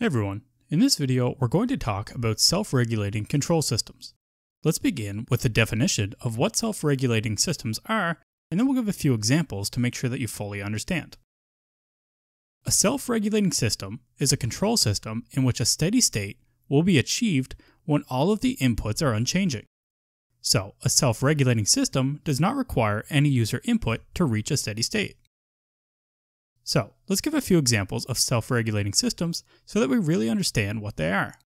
Hey everyone, in this video we're going to talk about self-regulating control systems. Let's begin with the definition of what self-regulating systems are, and then we'll give a few examples to make sure that you fully understand. A self-regulating system is a control system in which a steady state will be achieved when all of the inputs are unchanging. So, a self-regulating system does not require any user input to reach a steady state. So let's give a few examples of self-regulating systems so that we really understand what they are.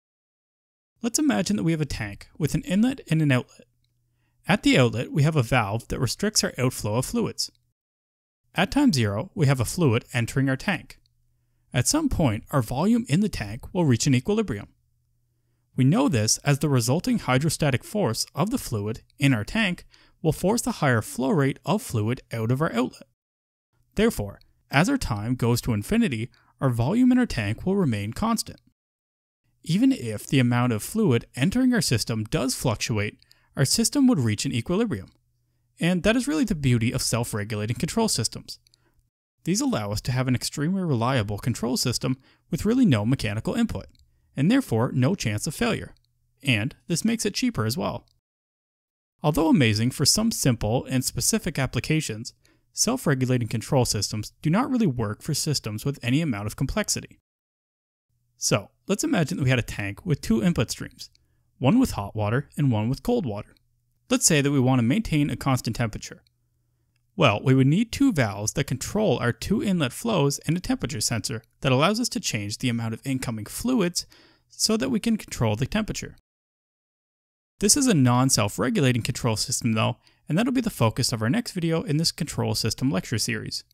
Let's imagine that we have a tank with an inlet and an outlet. At the outlet, we have a valve that restricts our outflow of fluids. At time zero, we have a fluid entering our tank. At some point, our volume in the tank will reach an equilibrium. We know this as the resulting hydrostatic force of the fluid in our tank will force the higher flow rate of fluid out of our outlet. Therefore, as our time goes to infinity, our volume in our tank will remain constant. Even if the amount of fluid entering our system does fluctuate, our system would reach an equilibrium. And that is really the beauty of self regulating control systems. These allow us to have an extremely reliable control system with really no mechanical input, and therefore no chance of failure. And this makes it cheaper as well. Although amazing for some simple and specific applications, self regulating control systems do not really work for systems with any amount of complexity. So, let's imagine that we had a tank with two input streams, one with hot water and one with cold water. Let's say that we want to maintain a constant temperature. Well, we would need two valves that control our two inlet flows and a temperature sensor that allows us to change the amount of incoming fluids so that we can control the temperature. This is a non self regulating control system, though, and that'll be the focus of our next video in this control system lecture series.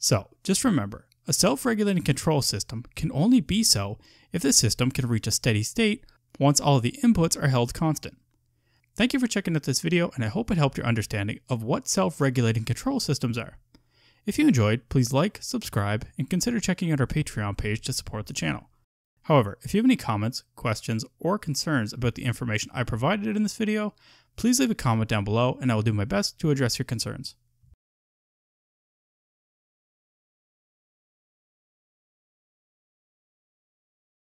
So, just remember, a self-regulating control system can only be so if the system can reach a steady state once all the inputs are held constant. Thank you for checking out this video and I hope it helped your understanding of what self-regulating control systems are. If you enjoyed, please like, subscribe, and consider checking out our Patreon page to support the channel. However, if you have any comments, questions, or concerns about the information I provided in this video, Please leave a comment down below and I will do my best to address your concerns.